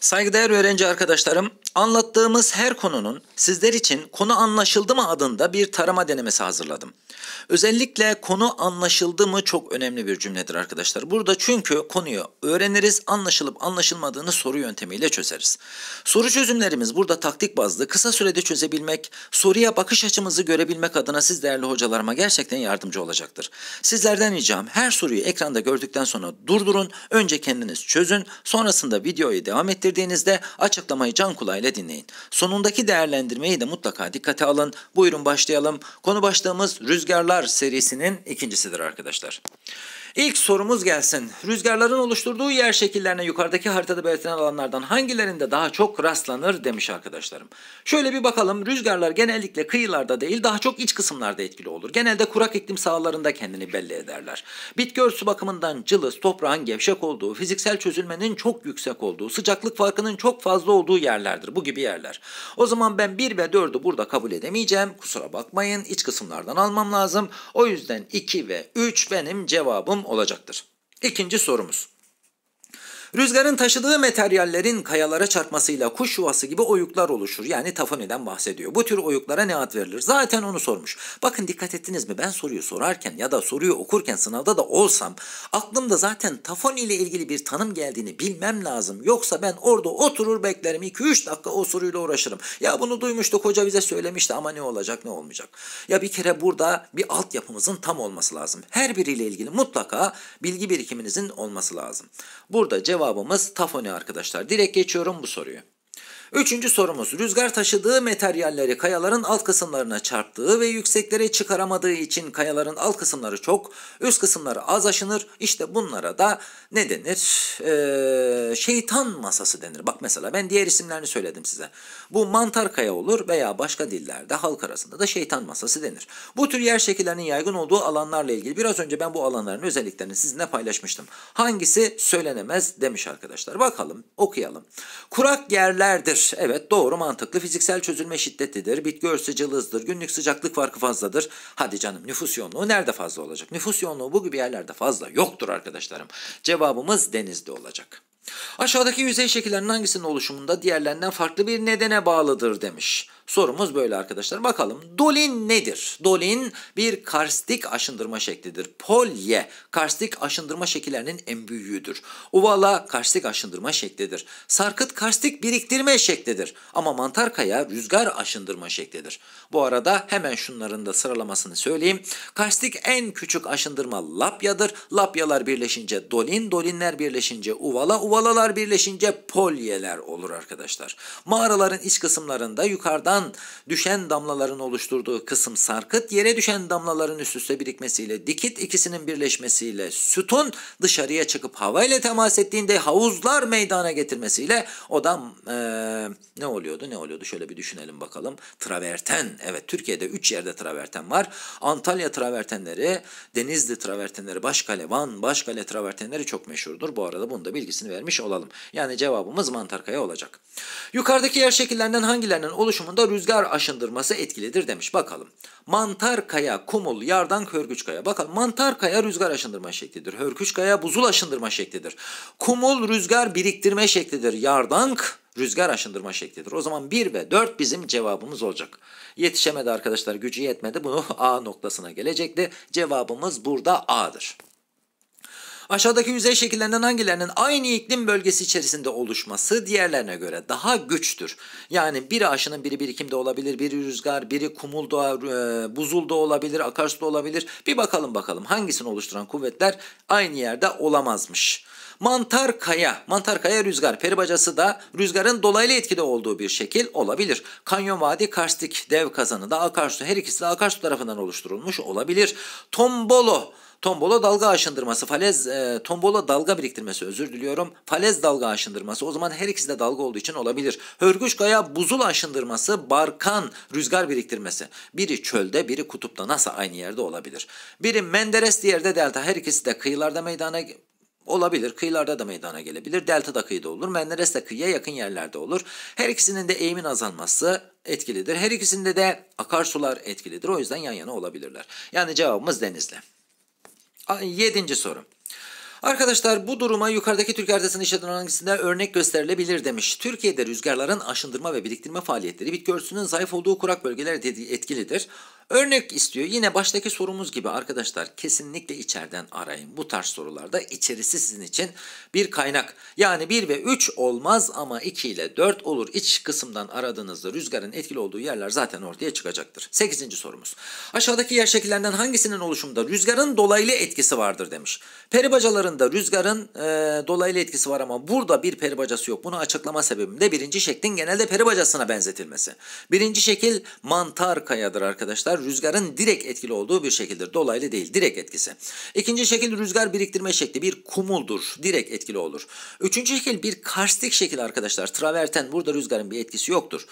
Saygıdeğer öğrenci arkadaşlarım, anlattığımız her konunun sizler için konu anlaşıldı mı adında bir tarama denemesi hazırladım. Özellikle konu anlaşıldı mı çok önemli bir cümledir arkadaşlar. Burada çünkü konuyu öğreniriz, anlaşılıp anlaşılmadığını soru yöntemiyle çözeriz. Soru çözümlerimiz burada taktik bazlı, kısa sürede çözebilmek, soruya bakış açımızı görebilmek adına siz değerli hocalarıma gerçekten yardımcı olacaktır. Sizlerden ricam her soruyu ekranda gördükten sonra durdurun, önce kendiniz çözün, sonrasında videoyu devam ettirin hissettirdiğinizde açıklamayı can kulağıyla dinleyin. Sonundaki değerlendirmeyi de mutlaka dikkate alın. Buyurun başlayalım. Konu başlığımız Rüzgarlar serisinin ikincisidir arkadaşlar. İlk sorumuz gelsin. Rüzgarların oluşturduğu yer şekillerine yukarıdaki haritada belirtilen alanlardan hangilerinde daha çok rastlanır demiş arkadaşlarım. Şöyle bir bakalım. Rüzgarlar genellikle kıyılarda değil daha çok iç kısımlarda etkili olur. Genelde kurak iklim sahalarında kendini belli ederler. Bitki örtüsü bakımından cılız, toprağın gevşek olduğu, fiziksel çözülmenin çok yüksek olduğu, sıcaklık farkının çok fazla olduğu yerlerdir. Bu gibi yerler. O zaman ben 1 ve 4'ü burada kabul edemeyeceğim. Kusura bakmayın. İç kısımlardan almam lazım. O yüzden 2 ve 3 benim cevabım olacaktır. İkinci sorumuz. Rüzgarın taşıdığı materyallerin kayalara çarpmasıyla kuş yuvası gibi oyuklar oluşur. Yani tafoniden bahsediyor. Bu tür oyuklara ne ad verilir? Zaten onu sormuş. Bakın dikkat ettiniz mi? Ben soruyu sorarken ya da soruyu okurken sınavda da olsam aklımda zaten tafoni ile ilgili bir tanım geldiğini bilmem lazım. Yoksa ben orada oturur beklerim. 2-3 dakika o soruyla uğraşırım. Ya bunu duymuştuk hoca bize söylemişti ama ne olacak ne olmayacak. Ya bir kere burada bir altyapımızın tam olması lazım. Her biriyle ilgili mutlaka bilgi birikiminizin olması lazım. Burada cevap Cevabımız tafoni arkadaşlar. Direkt geçiyorum bu soruyu. Üçüncü sorumuz rüzgar taşıdığı materyalleri kayaların alt kısımlarına çarptığı ve yükseklere çıkaramadığı için kayaların alt kısımları çok üst kısımları az aşınır. İşte bunlara da ne denir? Ee, şeytan masası denir. Bak mesela ben diğer isimlerini söyledim size. Bu mantar kaya olur veya başka dillerde halk arasında da şeytan masası denir. Bu tür yer şekillerinin yaygın olduğu alanlarla ilgili biraz önce ben bu alanların özelliklerini sizinle paylaşmıştım. Hangisi söylenemez demiş arkadaşlar. Bakalım okuyalım. Kurak yerlerdir şiddetlidir. Evet doğru mantıklı fiziksel çözülme şiddetidir. Bitki örtüsü cılızdır. Günlük sıcaklık farkı fazladır. Hadi canım nüfus yoğunluğu nerede fazla olacak? Nüfus yoğunluğu bu gibi yerlerde fazla yoktur arkadaşlarım. Cevabımız denizde olacak. Aşağıdaki yüzey şekillerinin hangisinin oluşumunda diğerlerinden farklı bir nedene bağlıdır demiş. Sorumuz böyle arkadaşlar. Bakalım dolin nedir? Dolin bir karstik aşındırma şeklidir. Polye karstik aşındırma şekillerinin en büyüğüdür. Uvala karstik aşındırma şeklidir. Sarkıt karstik biriktirme şeklidir. Ama mantar kaya rüzgar aşındırma şeklidir. Bu arada hemen şunların da sıralamasını söyleyeyim. Karstik en küçük aşındırma lapyadır. Lapyalar birleşince dolin, dolinler birleşince uvala, uvalalar birleşince polyeler olur arkadaşlar. Mağaraların iç kısımlarında yukarıdan Yukarıdan düşen damlaların oluşturduğu kısım sarkıt, yere düşen damlaların üst üste birikmesiyle dikit, ikisinin birleşmesiyle sütun, dışarıya çıkıp havayla temas ettiğinde havuzlar meydana getirmesiyle o da e, ne oluyordu ne oluyordu şöyle bir düşünelim bakalım. Traverten, evet Türkiye'de 3 yerde traverten var. Antalya travertenleri, Denizli travertenleri, Başkale, Van, Başkale travertenleri çok meşhurdur. Bu arada bunu da bilgisini vermiş olalım. Yani cevabımız Mantarkaya olacak. Yukarıdaki yer şekillerinden hangilerinin oluşumunda rüzgar aşındırması etkilidir demiş. Bakalım. Mantar kaya, kumul, yardan körgüç kaya. Bakalım mantar kaya rüzgar aşındırma şeklidir. Hörküç kaya buzul aşındırma şeklidir. Kumul rüzgar biriktirme şeklidir. Yardank rüzgar aşındırma şeklidir. O zaman 1 ve 4 bizim cevabımız olacak. Yetişemedi arkadaşlar gücü yetmedi. Bunu A noktasına gelecekti. Cevabımız burada A'dır. Aşağıdaki yüzey şekillerinden hangilerinin aynı iklim bölgesi içerisinde oluşması diğerlerine göre daha güçtür? Yani biri aşının biri birikimde olabilir, biri rüzgar, biri kumul e, buzulda olabilir, akarsu da olabilir. Bir bakalım bakalım hangisini oluşturan kuvvetler aynı yerde olamazmış. Mantar kaya, mantar kaya rüzgar, peribacası da rüzgarın dolaylı etkide olduğu bir şekil olabilir. Kanyon vadi, karstik, dev kazanı da akarsu, her ikisi de akarsu tarafından oluşturulmuş olabilir. Tombolo, Tombola dalga aşındırması, falez, e, tombola dalga biriktirmesi özür diliyorum. Falez dalga aşındırması o zaman her ikisi de dalga olduğu için olabilir. kaya buzul aşındırması, barkan rüzgar biriktirmesi. Biri çölde, biri kutupta nasıl aynı yerde olabilir? Biri Menderes, diğerde delta. Her ikisi de kıyılarda meydana Olabilir. Kıyılarda da meydana gelebilir. Delta da kıyıda olur. Menderes de kıyıya yakın yerlerde olur. Her ikisinin de eğimin azalması etkilidir. Her ikisinde de akarsular etkilidir. O yüzden yan yana olabilirler. Yani cevabımız denizle. Yedinci soru. Arkadaşlar bu duruma yukarıdaki Türk haritasının işleten hangisinde örnek gösterilebilir demiş. Türkiye'de rüzgarların aşındırma ve biriktirme faaliyetleri bitki örtüsünün zayıf olduğu kurak bölgeler etkilidir. Örnek istiyor. Yine baştaki sorumuz gibi arkadaşlar kesinlikle içeriden arayın. Bu tarz sorularda içerisi sizin için bir kaynak. Yani 1 ve 3 olmaz ama 2 ile 4 olur. İç kısımdan aradığınızda rüzgarın etkili olduğu yerler zaten ortaya çıkacaktır. 8. sorumuz. Aşağıdaki yer şekillerinden hangisinin oluşumunda rüzgarın dolaylı etkisi vardır demiş. Peribacaları Bunların rüzgarın e, dolaylı etkisi var ama burada bir peri bacası yok. Bunu açıklama sebebim de birinci şeklin genelde peri bacasına benzetilmesi. Birinci şekil mantar kayadır arkadaşlar. Rüzgarın direkt etkili olduğu bir şekildir. Dolaylı değil, direkt etkisi. İkinci şekil rüzgar biriktirme şekli. Bir kumuldur. Direkt etkili olur. Üçüncü şekil bir karstik şekil arkadaşlar. Traverten burada rüzgarın bir etkisi yoktur.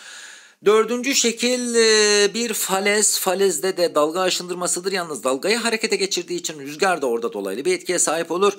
Dördüncü şekil bir falez. Falezde de dalga aşındırmasıdır. Yalnız dalgayı harekete geçirdiği için rüzgar da orada dolaylı bir etkiye sahip olur.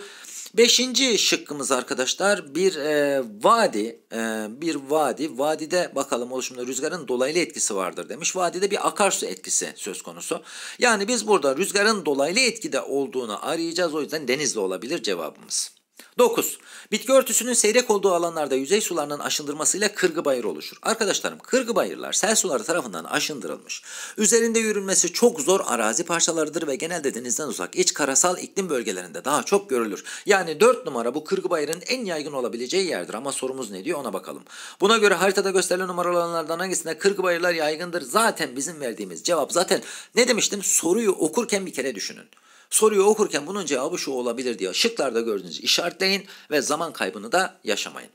Beşinci şıkkımız arkadaşlar bir e, vadi, e, bir vadi, vadide bakalım oluşumda rüzgarın dolaylı etkisi vardır demiş. Vadide bir akarsu etkisi söz konusu. Yani biz burada rüzgarın dolaylı etkide olduğunu arayacağız o yüzden denizli olabilir cevabımız. 9. Bitki örtüsünün seyrek olduğu alanlarda yüzey sularının aşındırmasıyla kırgı bayır oluşur. Arkadaşlarım kırgı bayırlar sel suları tarafından aşındırılmış. Üzerinde yürünmesi çok zor arazi parçalarıdır ve genelde denizden uzak iç karasal iklim bölgelerinde daha çok görülür. Yani 4 numara bu kırgı bayırın en yaygın olabileceği yerdir ama sorumuz ne diyor ona bakalım. Buna göre haritada gösterilen numaralı alanlardan hangisinde kırgı bayırlar yaygındır? Zaten bizim verdiğimiz cevap zaten ne demiştim soruyu okurken bir kere düşünün. Soruyu okurken bunun cevabı şu olabilir diyor. şıklarda gördüğünüz işaretleyin ve zaman kaybını da yaşamayın.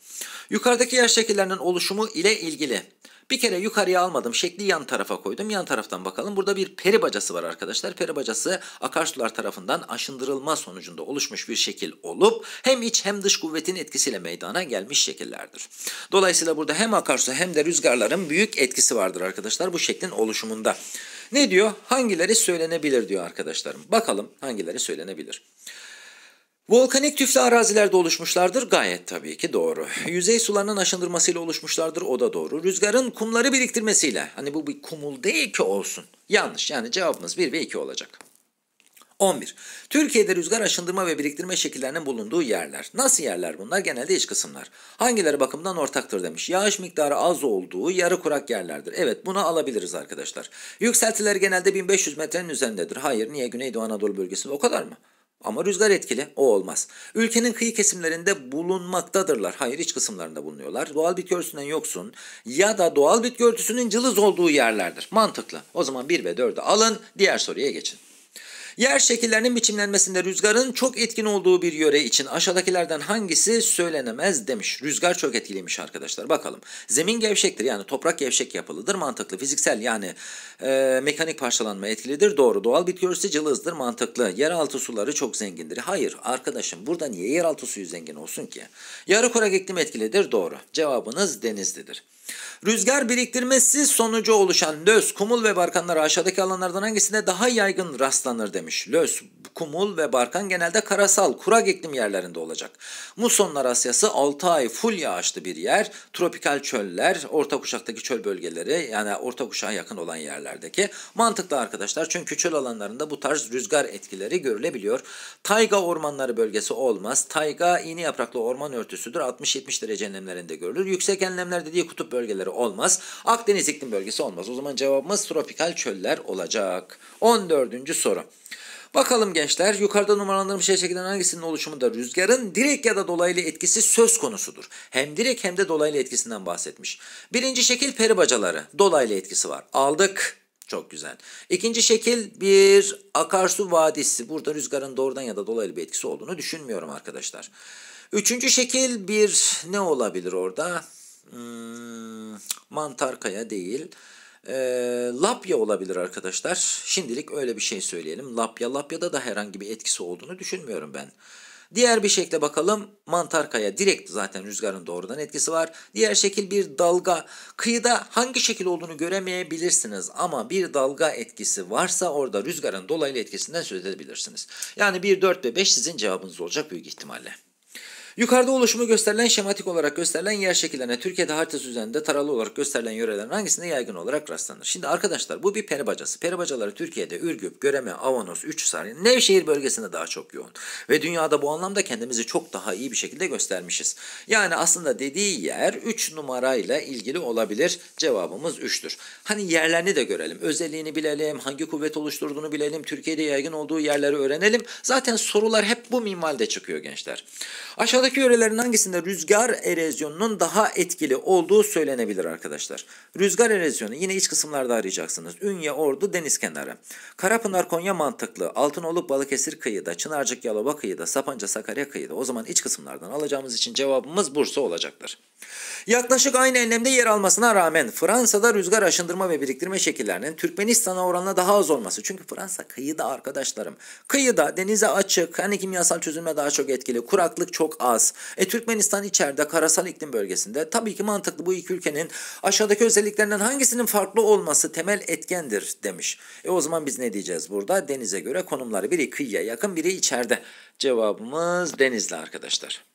Yukarıdaki yer şekillerinin oluşumu ile ilgili bir kere yukarıya almadım. Şekli yan tarafa koydum. Yan taraftan bakalım. Burada bir peri bacası var arkadaşlar. Peri bacası akarsular tarafından aşındırılma sonucunda oluşmuş bir şekil olup hem iç hem dış kuvvetin etkisiyle meydana gelmiş şekillerdir. Dolayısıyla burada hem akarsu hem de rüzgarların büyük etkisi vardır arkadaşlar bu şeklin oluşumunda. Ne diyor? Hangileri söylenebilir diyor arkadaşlarım. Bakalım hangileri söylenebilir. Volkanik tüflü arazilerde oluşmuşlardır. Gayet tabii ki doğru. Yüzey sularının aşındırmasıyla oluşmuşlardır. O da doğru. Rüzgarın kumları biriktirmesiyle. Hani bu bir kumul değil ki olsun. Yanlış. Yani cevabımız 1 ve 2 olacak. 11. Türkiye'de rüzgar aşındırma ve biriktirme şekillerinin bulunduğu yerler. Nasıl yerler bunlar? Genelde iç kısımlar. Hangileri bakımdan ortaktır demiş. Yağış miktarı az olduğu yarı kurak yerlerdir. Evet bunu alabiliriz arkadaşlar. Yükseltiler genelde 1500 metrenin üzerindedir. Hayır niye Güneydoğu Anadolu bölgesinde o kadar mı? Ama rüzgar etkili, o olmaz. Ülkenin kıyı kesimlerinde bulunmaktadırlar. Hayır, iç kısımlarında bulunuyorlar. Doğal bitki örtüsünden yoksun ya da doğal bitki örtüsünün cılız olduğu yerlerdir. Mantıklı. O zaman 1 ve 4'ü alın, diğer soruya geçin. Yer şekillerinin biçimlenmesinde rüzgarın çok etkin olduğu bir yöre için aşağıdakilerden hangisi söylenemez demiş. Rüzgar çok etkiliymiş arkadaşlar. Bakalım. Zemin gevşektir yani toprak gevşek yapılıdır. Mantıklı. Fiziksel yani e, mekanik parçalanma etkilidir. Doğru. Doğal bitki örtüsü cılızdır. Mantıklı. Yeraltı suları çok zengindir. Hayır arkadaşım burada niye yeraltı suyu zengin olsun ki? Yarı kurak iklim etkilidir. Doğru. Cevabınız denizlidir. Rüzgar biriktirmesi sonucu oluşan löz, kumul ve barkanları aşağıdaki alanlardan hangisinde daha yaygın rastlanır demiş. Löz, kumul ve barkan genelde karasal, kurak iklim yerlerinde olacak. Musonlar Asyası 6 ay full yağışlı bir yer. Tropikal çöller, orta kuşaktaki çöl bölgeleri yani orta kuşağa yakın olan yerlerdeki. Mantıklı arkadaşlar çünkü çöl alanlarında bu tarz rüzgar etkileri görülebiliyor. Tayga ormanları bölgesi olmaz. Tayga iğne yapraklı orman örtüsüdür. 60-70 derece enlemlerinde görülür. Yüksek enlemler dediği kutup bölgesi bölgeleri olmaz. Akdeniz iklim bölgesi olmaz. O zaman cevabımız tropikal çöller olacak. 14. soru. Bakalım gençler yukarıda numaralandırılmış şekilde hangisinin oluşumunda rüzgarın direkt ya da dolaylı etkisi söz konusudur. Hem direkt hem de dolaylı etkisinden bahsetmiş. Birinci şekil peri bacaları. Dolaylı etkisi var. Aldık. Çok güzel. İkinci şekil bir akarsu vadisi. Burada rüzgarın doğrudan ya da dolaylı bir etkisi olduğunu düşünmüyorum arkadaşlar. Üçüncü şekil bir ne olabilir orada? Hmm, mantarkaya değil. E, lapya olabilir arkadaşlar. Şimdilik öyle bir şey söyleyelim. Lapya, lapyada da herhangi bir etkisi olduğunu düşünmüyorum ben. Diğer bir şekle bakalım. Mantarkaya direkt zaten rüzgarın doğrudan etkisi var. Diğer şekil bir dalga. Kıyıda hangi şekil olduğunu göremeyebilirsiniz ama bir dalga etkisi varsa orada rüzgarın dolaylı etkisinden söz edebilirsiniz. Yani 1, 4 ve 5 sizin cevabınız olacak büyük ihtimalle. Yukarıda oluşumu gösterilen şematik olarak gösterilen yer şekillerine Türkiye'de haritası üzerinde taralı olarak gösterilen yörelerin hangisinde yaygın olarak rastlanır? Şimdi arkadaşlar bu bir peri bacası. Peri bacaları Türkiye'de Ürgüp, Göreme, Avanos, Üçhisar, Nevşehir bölgesinde daha çok yoğun. Ve dünyada bu anlamda kendimizi çok daha iyi bir şekilde göstermişiz. Yani aslında dediği yer 3 numarayla ilgili olabilir. Cevabımız 3'tür. Hani yerlerini de görelim. Özelliğini bilelim. Hangi kuvvet oluşturduğunu bilelim. Türkiye'de yaygın olduğu yerleri öğrenelim. Zaten sorular hep bu minvalde çıkıyor gençler. Aşağıda Aşağıdaki yörelerin hangisinde rüzgar erozyonunun daha etkili olduğu söylenebilir arkadaşlar? Rüzgar erozyonu yine iç kısımlarda arayacaksınız. Ünye, Ordu, deniz kenarı. Karapınar, Konya mantıklı. Altınoluk, Balıkesir kıyıda. Çınarcık, Yalova kıyıda. Sapanca, Sakarya kıyıda. O zaman iç kısımlardan alacağımız için cevabımız Bursa olacaktır. Yaklaşık aynı enlemde yer almasına rağmen Fransa'da rüzgar aşındırma ve biriktirme şekillerinin Türkmenistan'a oranla daha az olması. Çünkü Fransa kıyıda arkadaşlarım. Kıyıda denize açık, hani kimyasal çözülme daha çok etkili, kuraklık çok az bakacağız. E, Türkmenistan içeride karasal iklim bölgesinde. Tabii ki mantıklı bu iki ülkenin aşağıdaki özelliklerinden hangisinin farklı olması temel etkendir demiş. E o zaman biz ne diyeceğiz burada? Denize göre konumları biri kıyıya yakın biri içeride. Cevabımız denizli arkadaşlar.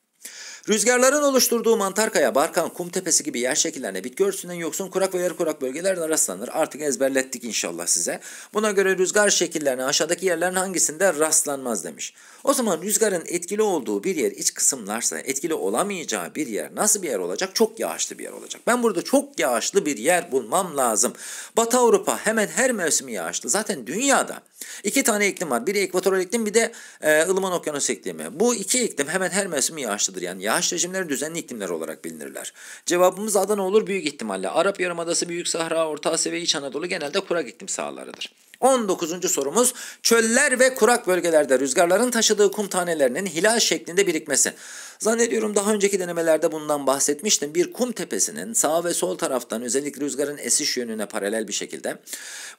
Rüzgarların oluşturduğu Mantarkaya, Barkan, kum tepesi gibi yer şekillerine bitki örtüsünden yoksun kurak ve yarı kurak bölgelerden rastlanır. Artık ezberlettik inşallah size. Buna göre rüzgar şekillerine aşağıdaki yerlerin hangisinde rastlanmaz demiş. O zaman rüzgarın etkili olduğu bir yer iç kısımlarsa etkili olamayacağı bir yer nasıl bir yer olacak? Çok yağışlı bir yer olacak. Ben burada çok yağışlı bir yer bulmam lazım. Batı Avrupa hemen her mevsimi yağışlı. Zaten dünyada iki tane iklim var. Biri ekvatoral iklim bir de e, ılıman okyanus iklimi. Bu iki iklim hemen her mevsimi yağışlıdır. Yani yağ ağaç rejimleri düzenli iklimler olarak bilinirler. Cevabımız Adana olur büyük ihtimalle. Arap Yarımadası, Büyük Sahra, Orta Asya ve İç Anadolu genelde kurak iklim sahalarıdır. 19. sorumuz çöller ve kurak bölgelerde rüzgarların taşıdığı kum tanelerinin hilal şeklinde birikmesi. Zannediyorum daha önceki denemelerde bundan bahsetmiştim. Bir kum tepesinin sağ ve sol taraftan özellikle rüzgarın esiş yönüne paralel bir şekilde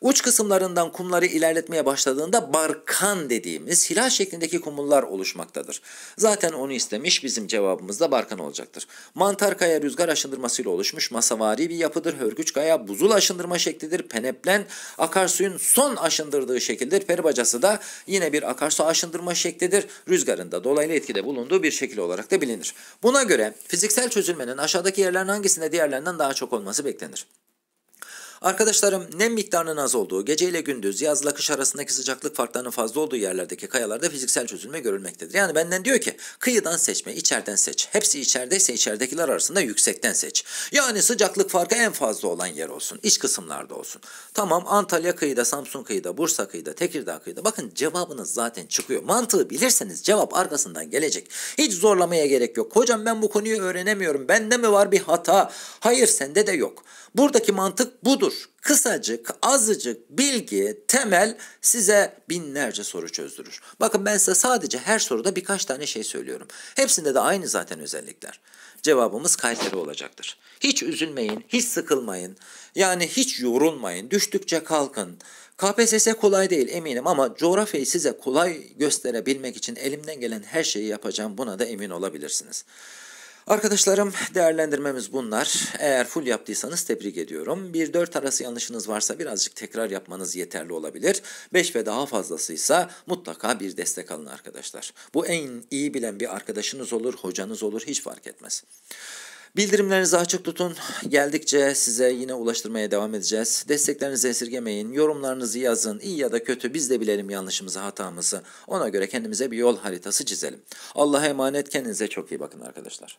uç kısımlarından kumları ilerletmeye başladığında barkan dediğimiz hilal şeklindeki kumullar oluşmaktadır. Zaten onu istemiş bizim cevabımız da barkan olacaktır. Mantar kaya rüzgar aşındırmasıyla oluşmuş masavari bir yapıdır. Hörgüç kaya buzul aşındırma şeklidir. Peneplen akarsuyun son son aşındırdığı şekildir. Peri bacası da yine bir akarsu aşındırma şeklidir. Rüzgarın da dolaylı etkide bulunduğu bir şekil olarak da bilinir. Buna göre fiziksel çözülmenin aşağıdaki yerlerin hangisinde diğerlerinden daha çok olması beklenir? Arkadaşlarım nem miktarının az olduğu, gece ile gündüz, yazla kış arasındaki sıcaklık farklarının fazla olduğu yerlerdeki kayalarda fiziksel çözülme görülmektedir. Yani benden diyor ki kıyıdan seçme, içeriden seç. Hepsi içerideyse içeridekiler arasında yüksekten seç. Yani sıcaklık farkı en fazla olan yer olsun, iç kısımlarda olsun. Tamam Antalya kıyıda, Samsun kıyıda, Bursa kıyıda, Tekirdağ kıyıda. Bakın cevabınız zaten çıkıyor. Mantığı bilirseniz cevap arkasından gelecek. Hiç zorlamaya gerek yok. Hocam ben bu konuyu öğrenemiyorum. Bende mi var bir hata? Hayır sende de yok. Buradaki mantık budur budur. Kısacık, azıcık bilgi, temel size binlerce soru çözdürür. Bakın ben size sadece her soruda birkaç tane şey söylüyorum. Hepsinde de aynı zaten özellikler. Cevabımız Kayseri olacaktır. Hiç üzülmeyin, hiç sıkılmayın. Yani hiç yorulmayın. Düştükçe kalkın. KPSS kolay değil eminim ama coğrafyayı size kolay gösterebilmek için elimden gelen her şeyi yapacağım. Buna da emin olabilirsiniz. Arkadaşlarım değerlendirmemiz bunlar. Eğer full yaptıysanız tebrik ediyorum. Bir dört arası yanlışınız varsa birazcık tekrar yapmanız yeterli olabilir. Beş ve daha fazlasıysa mutlaka bir destek alın arkadaşlar. Bu en iyi bilen bir arkadaşınız olur, hocanız olur hiç fark etmez. Bildirimlerinizi açık tutun. Geldikçe size yine ulaştırmaya devam edeceğiz. Desteklerinizi esirgemeyin. Yorumlarınızı yazın. İyi ya da kötü biz de bilelim yanlışımızı, hatamızı. Ona göre kendimize bir yol haritası çizelim. Allah'a emanet. Kendinize çok iyi bakın arkadaşlar.